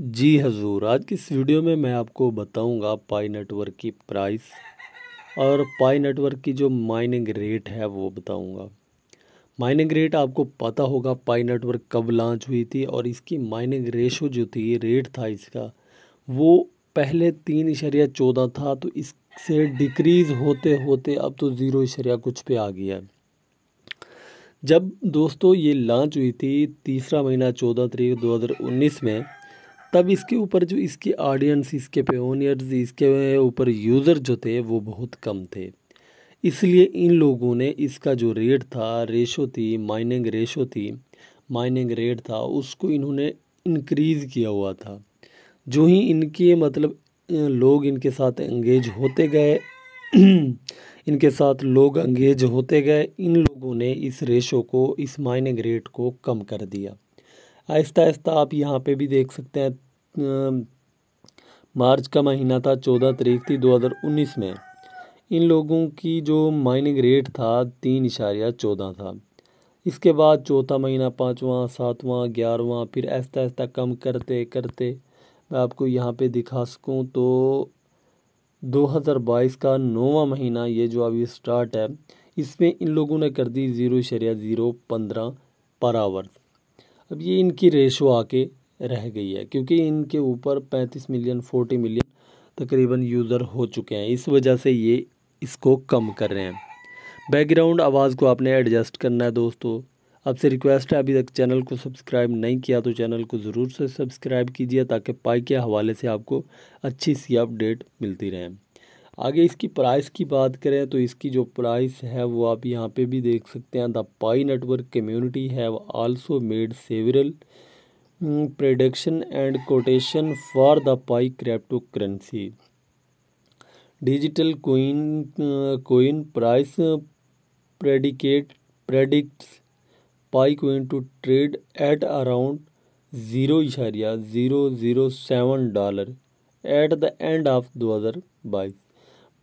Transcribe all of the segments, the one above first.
जी हजूर आज की इस वीडियो में मैं आपको बताऊंगा पाई नेटवर्क की प्राइस और पाई नेटवर्क की जो माइनिंग रेट है वो बताऊंगा माइनिंग रेट आपको पता होगा पाई नेटवर्क कब लॉन्च हुई थी और इसकी माइनिंग रेशो जो थी रेट था इसका वो पहले तीन इशरिया चौदह था तो इससे डिक्रीज़ होते होते अब तो ज़ीरो इशरिया कुछ पे आ गया जब दोस्तों ये लॉन्च हुई थी तीसरा महीना चौदह तरीक दो हज़ार उन्नीस में तब इसके ऊपर जो इसके ऑडियंस इसके ओनियर्स इसके ऊपर यूज़र जो थे वो बहुत कम थे इसलिए इन लोगों ने इसका जो रेट था रेशो थी माइनिंग रेशो थी माइनिंग रेट था उसको इन्होंने इनक्रीज़ किया हुआ था जो ही इनके मतलब लोग इनके साथ एंगेज होते गए इनके साथ लोग एंगेज होते गए इन लोगों ने इस रेशो को इस माइनिंग रेट को कम कर दिया आहिस्ता आहिस्ता आप यहाँ पे भी देख सकते हैं मार्च का महीना था चौदह तारीख थी दो हज़ार उन्नीस में इन लोगों की जो माइनिंग रेट था तीन इशारिया चौदह था इसके बाद चौथा महीना पाँचवा सातवां ग्यारहवा फिर ऐसा ऐसा कम करते करते मैं आपको यहाँ पे दिखा सकूँ तो 2022 का नौवा महीना ये जो अभी स्टार्ट है इसमें इन लोगों ने कर दी ज़ीरो शरिया ज़ीरो पंद्रह पर आवर अब ये इनकी रेशो आके रह गई है क्योंकि इनके ऊपर 35 मिलियन 40 मिलियन तकरीबन यूज़र हो चुके हैं इस वजह से ये इसको कम कर रहे हैं बैकग्राउंड आवाज़ को आपने एडजस्ट करना है दोस्तों आपसे रिक्वेस्ट है अभी तक चैनल को सब्सक्राइब नहीं किया तो चैनल को ज़रूर से सब्सक्राइब कीजिए ताकि पाई के हवाले से आपको अच्छी सी अपडेट मिलती रहे आगे इसकी प्राइस की बात करें तो इसकी जो प्राइस है वो आप यहाँ पे भी देख सकते हैं the Pi network community have also made several production and quotation for the Pi crypto currency digital coin coin price predicate predict Pi coin to trade at around zero इशारिया zero zero seven dollar at the end of दो हज़ार बाईस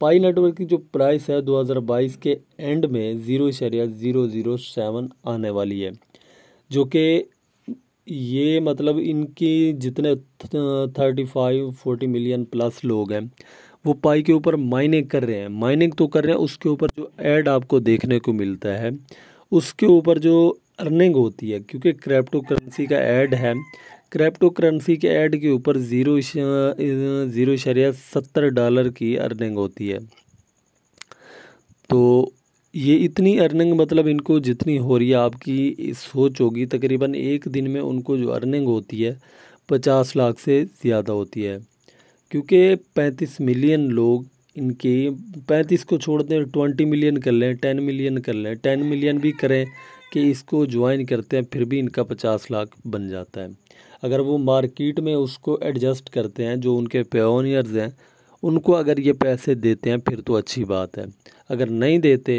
पाई network की जो price है दो हज़ार बाईस के एंड में ज़ीरो इशारिया ज़ीरो ज़ीरो सेवन आने वाली है जो कि ये मतलब इनकी जितने thirty five forty million plus लोग हैं वो पाई के ऊपर माइनिंग कर रहे हैं माइनिंग तो कर रहे हैं उसके ऊपर जो ऐड आपको देखने को मिलता है उसके ऊपर जो अर्निंग होती है क्योंकि क्रिप्टो करेंसी का ऐड है क्रिप्टो करेंसी के ऐड के ऊपर ज़ीरो ज़ीरो शरिया सत्तर डॉलर की अर्निंग होती है तो ये इतनी अर्निंग मतलब इनको जितनी हो रही है आपकी सोच होगी तकरीबन एक दिन में उनको जो अर्निंग होती है पचास लाख से ज़्यादा होती है क्योंकि पैंतीस मिलियन लोग इनके पैंतीस को छोड़ दें ट्वेंटी मिलियन कर लें टेन मिलियन कर लें टेन मिलियन भी करें कि इसको ज्वाइन करते हैं फिर भी इनका पचास लाख बन जाता है अगर वो मार्केट में उसको एडजस्ट करते हैं जो उनके पेओनियर्स हैं उनको अगर ये पैसे देते हैं फिर तो अच्छी बात है अगर नहीं देते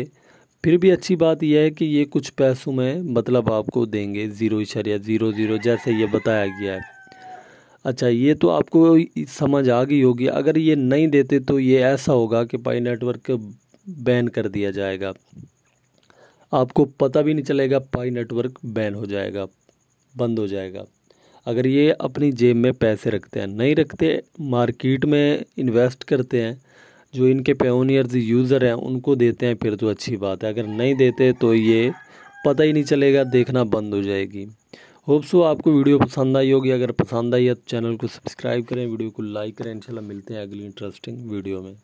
फिर भी अच्छी बात यह है कि ये कुछ पैसों में मतलब आपको देंगे ज़ीरो इशारिया ज़ीरो ज़ीरो जैसे ये बताया गया है अच्छा ये तो आपको समझ आ गई होगी अगर ये नहीं देते तो ये ऐसा होगा कि पाई नेटवर्क बैन कर दिया जाएगा आपको पता भी नहीं चलेगा पाई नेटवर्क बैन हो जाएगा बंद हो जाएगा अगर ये अपनी जेब में पैसे रखते हैं नहीं रखते मार्केट में इन्वेस्ट करते हैं जो इनके पेओनियर्स यूज़र हैं उनको देते हैं फिर तो अच्छी बात है अगर नहीं देते तो ये पता ही नहीं चलेगा देखना बंद हो जाएगी होप्सो आपको वीडियो पसंद आई होगी अगर पसंद आई है तो चैनल को सब्सक्राइब करें वीडियो को लाइक करें इंशाल्लाह मिलते हैं अगली इंटरेस्टिंग वीडियो में